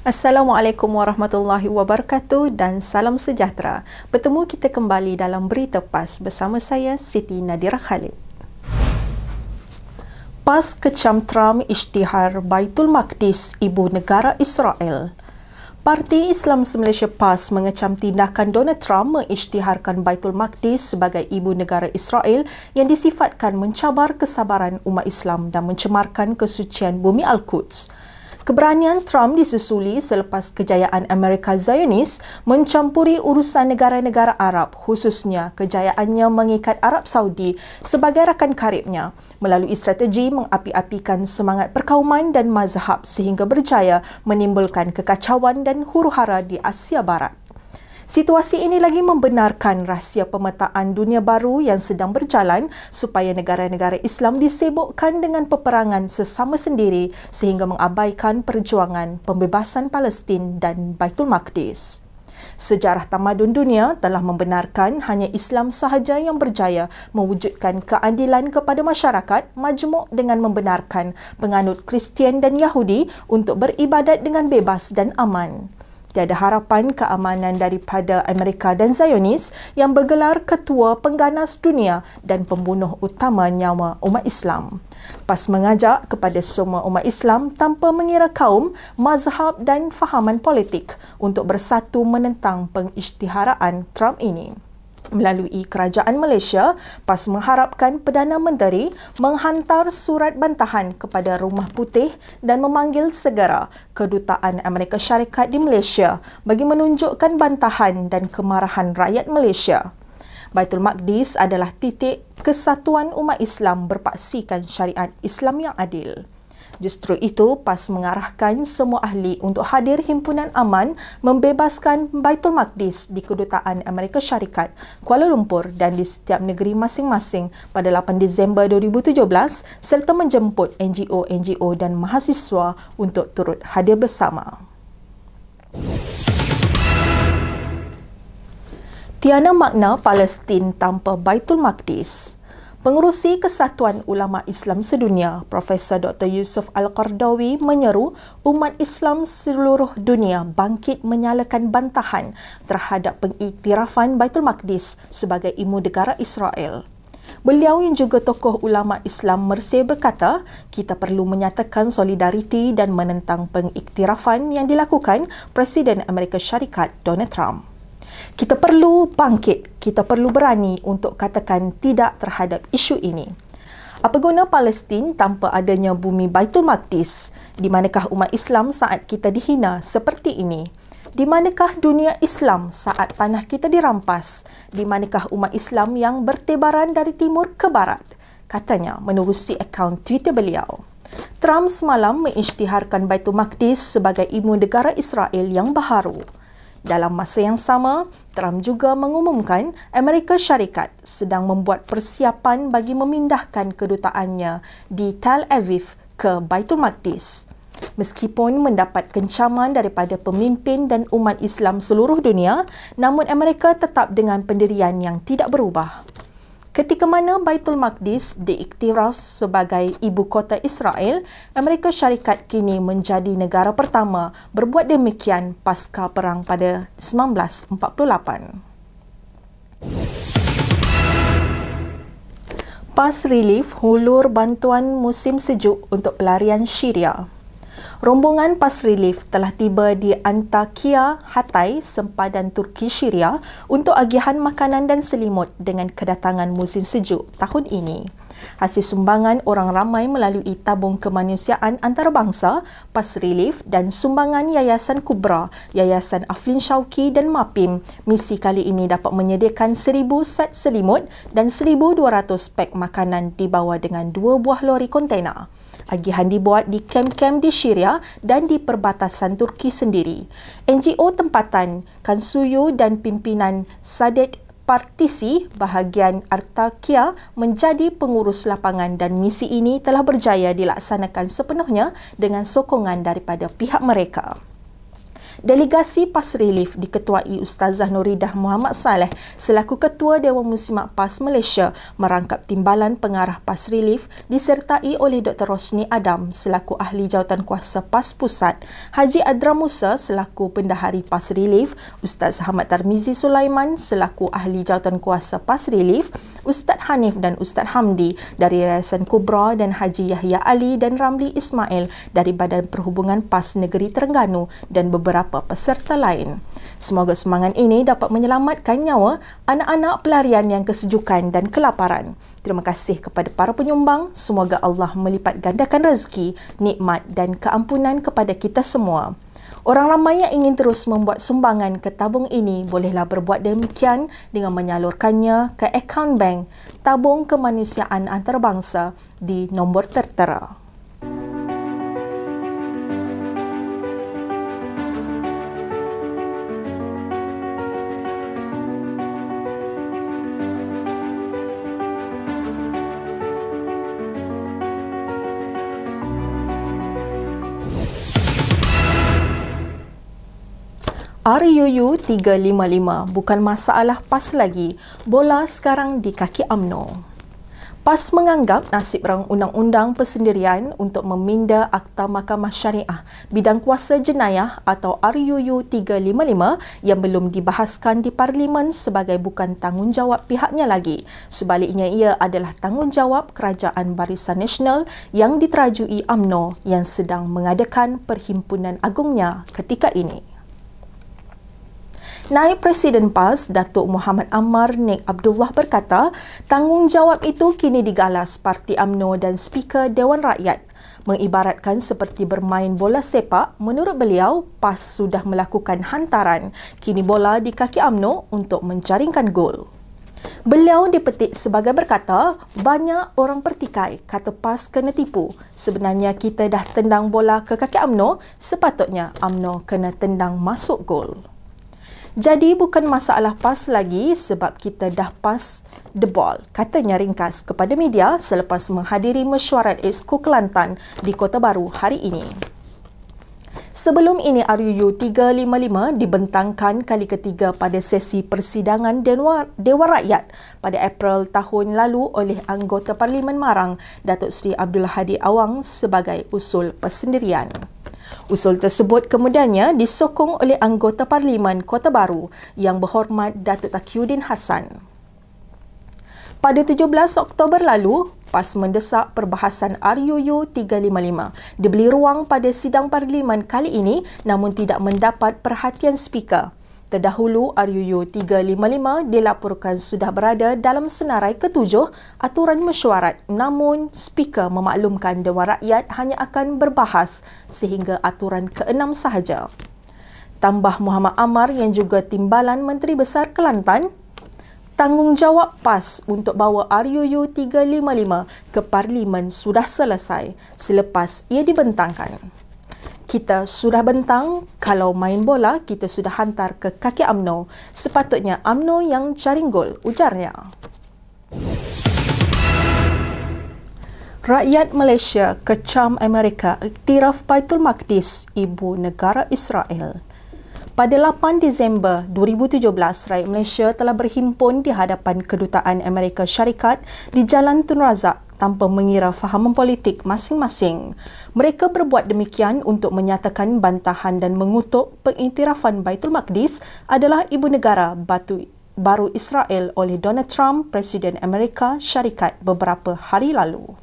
Assalamualaikum warahmatullahi wabarakatuh dan salam sejahtera. Bertemu kita kembali dalam Berita PAS bersama saya Siti Nadira Khalid. PAS kecam Trump isytihar Baitul Maqdis ibu negara Israel. Parti Islam Malaysia PAS mengecam tindakan Donald Trump mengisytiharkan Baitul Maqdis sebagai ibu negara Israel yang disifatkan mencabar kesabaran umat Islam dan mencemarkan kesucian bumi Al-Quds. Keberanian Trump disusuli selepas kejayaan Amerika Zionis mencampuri urusan negara-negara Arab khususnya kejayaannya mengikat Arab Saudi sebagai rakan karibnya melalui strategi mengapi-apikan semangat perkauman dan mazhab sehingga berjaya menimbulkan kekacauan dan huru-hara di Asia Barat. Situasi ini lagi membenarkan rahsia pemetaan dunia baru yang sedang berjalan supaya negara-negara Islam disibukkan dengan peperangan sesama sendiri sehingga mengabaikan perjuangan pembebasan Palestin dan Baitul Maqdis. Sejarah tamadun dunia telah membenarkan hanya Islam sahaja yang berjaya mewujudkan keadilan kepada masyarakat majmuk dengan membenarkan penganut Kristian dan Yahudi untuk beribadat dengan bebas dan aman tiada harapan keamanan daripada Amerika dan Zionis yang bergelar ketua pengganas dunia dan pembunuh utama nyawa umat Islam. PAS mengajak kepada semua umat Islam tanpa mengira kaum, mazhab dan fahaman politik untuk bersatu menentang pengisytiharaan Trump ini melalui Kerajaan Malaysia PAS mengharapkan Perdana Menteri menghantar surat bantahan kepada Rumah Putih dan memanggil segera Kedutaan Amerika Syarikat di Malaysia bagi menunjukkan bantahan dan kemarahan rakyat Malaysia. Baitul Maqdis adalah titik kesatuan umat Islam berpaksikan syariat Islam yang adil. Justru itu, PAS mengarahkan semua ahli untuk hadir himpunan aman membebaskan Baitul Maqdis di Kedutaan Amerika Syarikat, Kuala Lumpur dan di setiap negeri masing-masing pada 8 Disember 2017 serta menjemput NGO-NGO dan mahasiswa untuk turut hadir bersama. Tiana makna Palestin tanpa Baitul Maqdis. Pengerusi Kesatuan Ulama Islam Sedunia, Profesor Dr. Yusuf Al-Qardawi menyeru umat Islam seluruh dunia bangkit menyalakan bantahan terhadap pengiktirafan Baitul Maqdis sebagai imu negara Israel. Beliau yang juga tokoh ulama Islam Mersey berkata, kita perlu menyatakan solidariti dan menentang pengiktirafan yang dilakukan Presiden Amerika Syarikat Donald Trump. Kita perlu bangkit, kita perlu berani untuk katakan tidak terhadap isu ini. Apa guna Palestin tanpa adanya bumi Baitul Maqdis? Di manakah umat Islam saat kita dihina seperti ini? Di manakah dunia Islam saat panah kita dirampas? Di manakah umat Islam yang bertebaran dari timur ke barat? Katanya menerusi akaun Twitter beliau. Trump semalam mengisytiharkan Baitul Maqdis sebagai ibu negara Israel yang baharu. Dalam masa yang sama, Trump juga mengumumkan Amerika Syarikat sedang membuat persiapan bagi memindahkan kedutaannya di Tel Aviv ke Baitul Maqdis. Meskipun mendapat kencaman daripada pemimpin dan umat Islam seluruh dunia, namun Amerika tetap dengan pendirian yang tidak berubah. Ketika mana Baitul Maqdis diiktiraf sebagai ibu kota Israel, Amerika Syarikat kini menjadi negara pertama berbuat demikian pasca perang pada 1948. Pas relief hulur bantuan musim sejuk untuk pelarian Syria rombongan pas relief telah tiba di Antakya, Hatay, Sempadan Turki Syria untuk agihan makanan dan selimut dengan kedatangan musim sejuk tahun ini. Hasil sumbangan orang ramai melalui tabung kemanusiaan antarabangsa, pas relief dan sumbangan Yayasan Kubra, Yayasan Aflin Shauki dan MAPIM, misi kali ini dapat menyediakan 1,000 set selimut dan 1,200 pek makanan dibawa dengan dua buah lori kontena agihan dibuat di kem-kem di Syria dan di perbatasan Turki sendiri. NGO tempatan Kansuyu dan pimpinan Sadet Partisi bahagian Artakia menjadi pengurus lapangan dan misi ini telah berjaya dilaksanakan sepenuhnya dengan sokongan daripada pihak mereka. Delegasi PAS Relief diketuai Ustazah Noridah Muhammad Saleh selaku Ketua Dewan Musimak PAS Malaysia merangkap timbalan pengarah PAS Relief disertai oleh Dr. Rosni Adam selaku Ahli Jawatan Kuasa PAS Pusat, Haji Adra Musa selaku Pendahari PAS Relief, Ustaz Hamad Tarmizi Sulaiman selaku Ahli Jawatan Kuasa PAS Relief, Ustaz Hanif dan Ustaz Hamdi dari Rasan Kubra dan Haji Yahya Ali dan Ramli Ismail dari Badan Perhubungan PAS Negeri Terengganu dan beberapa beberapa peserta lain. Semoga semangat ini dapat menyelamatkan nyawa anak-anak pelarian yang kesejukan dan kelaparan. Terima kasih kepada para penyumbang. Semoga Allah melipat gandakan rezeki, nikmat dan keampunan kepada kita semua. Orang ramai yang ingin terus membuat sumbangan ke tabung ini bolehlah berbuat demikian dengan menyalurkannya ke akaun bank Tabung Kemanusiaan Antarabangsa di nombor tertera. RUU 355 bukan masalah PAS lagi. Bola sekarang di kaki AMNO. PAS menganggap nasib rang undang-undang persendirian untuk meminda Akta Mahkamah Syariah Bidang Kuasa Jenayah atau RUU 355 yang belum dibahaskan di Parlimen sebagai bukan tanggungjawab pihaknya lagi. Sebaliknya ia adalah tanggungjawab Kerajaan Barisan Nasional yang diterajui AMNO yang sedang mengadakan perhimpunan agungnya ketika ini. Naib Presiden PAS Datuk Muhammad Ammar Nik Abdullah berkata, tanggungjawab itu kini digalas Parti AMNO dan Speaker Dewan Rakyat. Mengibaratkan seperti bermain bola sepak, menurut beliau, PAS sudah melakukan hantaran. Kini bola di kaki AMNO untuk menjaringkan gol. Beliau dipetik sebagai berkata, banyak orang pertikai kata PAS kena tipu. Sebenarnya kita dah tendang bola ke kaki AMNO, sepatutnya AMNO kena tendang masuk gol. Jadi bukan masalah pas lagi sebab kita dah pas the ball, katanya ringkas kepada media selepas menghadiri mesyuarat Esko Kelantan di Kota Baru hari ini. Sebelum ini RUU 355 dibentangkan kali ketiga pada sesi persidangan Dewa, Dewa Rakyat pada April tahun lalu oleh anggota Parlimen Marang Datuk Seri Abdul Hadi Awang sebagai usul persendirian. Usul tersebut kemudiannya disokong oleh anggota Parlimen Kota Baru yang berhormat Datuk Takiuddin Hassan. Pada 17 Oktober lalu, PAS mendesak perbahasan RUU 355 dibeli ruang pada sidang parlimen kali ini namun tidak mendapat perhatian speaker. Terdahulu, RUU 355 dilaporkan sudah berada dalam senarai ketujuh aturan mesyuarat namun speaker memaklumkan Dewan Rakyat hanya akan berbahas sehingga aturan keenam sahaja. Tambah Muhammad Amar yang juga timbalan Menteri Besar Kelantan, tanggungjawab PAS untuk bawa RUU 355 ke Parlimen sudah selesai selepas ia dibentangkan kita sudah bentang, kalau main bola kita sudah hantar ke kaki Amno. Sepatutnya Amno yang jaring gol, ujarnya. Rakyat Malaysia kecam Amerika iktiraf Baitul Maqdis, ibu negara Israel. Pada 8 Disember 2017, rakyat Malaysia telah berhimpun di hadapan kedutaan Amerika Syarikat di Jalan Tun Razak, tanpa mengira fahaman politik masing-masing. Mereka berbuat demikian untuk menyatakan bantahan dan mengutuk pengiktirafan Baitul Maqdis adalah ibu negara batu baru Israel oleh Donald Trump, Presiden Amerika Syarikat beberapa hari lalu.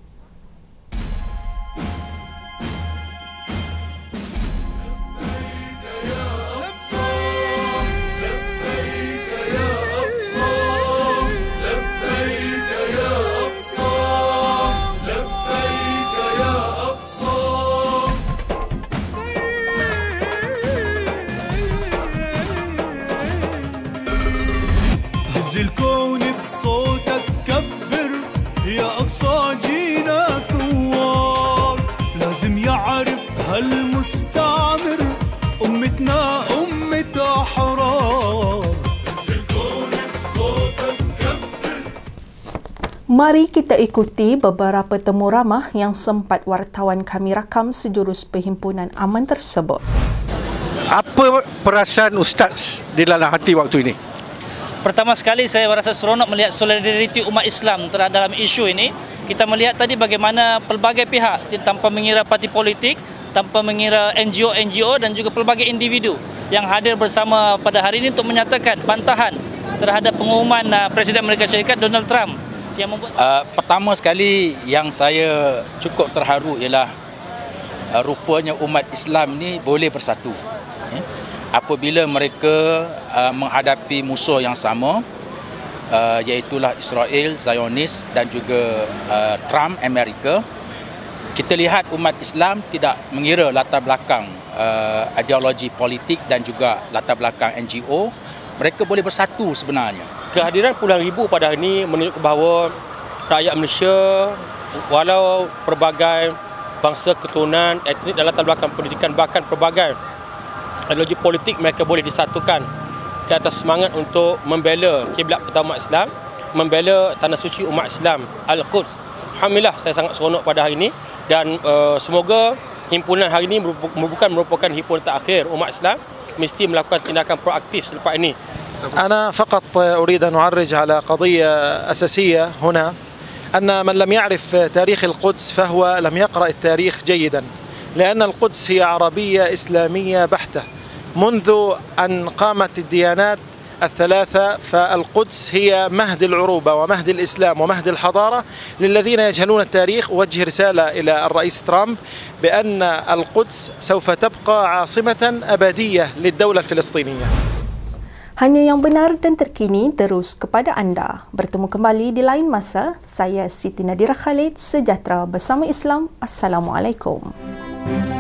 Mari kita ikuti beberapa temu ramah yang sempat wartawan kami rakam sejurus perhimpunan aman tersebut. Apa perasaan Ustaz di dalam hati waktu ini? Pertama sekali saya merasa seronok melihat solidariti umat Islam terhadap dalam isu ini. Kita melihat tadi bagaimana pelbagai pihak tanpa mengira parti politik, tanpa mengira NGO-NGO dan juga pelbagai individu yang hadir bersama pada hari ini untuk menyatakan bantahan terhadap pengumuman uh, Presiden Amerika Syarikat Donald Trump yang membuat uh, pertama sekali yang saya cukup terharu ialah uh, rupanya umat Islam ni boleh bersatu eh? apabila mereka uh, menghadapi musuh yang sama uh, iaitulah Israel, Zionis dan juga uh, Trump Amerika kita lihat umat Islam tidak mengira latar belakang uh, ideologi politik dan juga latar belakang NGO mereka boleh bersatu sebenarnya kehadiran puluhan ribu pada hari ini menunjukkan bahawa rakyat Malaysia walau pelbagai bangsa keturunan etnik dalam latar belakang pendidikan bahkan pelbagai ideologi politik mereka boleh disatukan di atas semangat untuk membela kiblat pertama umat Islam membela tanah suci umat Islam Al-Quds Alhamdulillah saya sangat seronok pada hari ini dan uh, semoga himpunan hari ini merupakan merupakan himpunan terakhir umat Islam mesti melakukan tindakan proaktif selepas ini أنا فقط أريد أن أعرج على قضية أساسية هنا أن من لم يعرف تاريخ القدس فهو لم يقرأ التاريخ جيدا لأن القدس هي عربية إسلامية بحتة منذ أن قامت الديانات الثلاثة فالقدس هي مهد العروبة ومهد الإسلام ومهد الحضارة للذين يجهلون التاريخ أوجه رسالة إلى الرئيس ترامب بأن القدس سوف تبقى عاصمة أبدية للدولة الفلسطينية Hanya yang benar dan terkini terus kepada anda. Bertemu kembali di lain masa, saya Siti Nadira Khalid, Sejahtera Bersama Islam. Assalamualaikum. Assalamualaikum.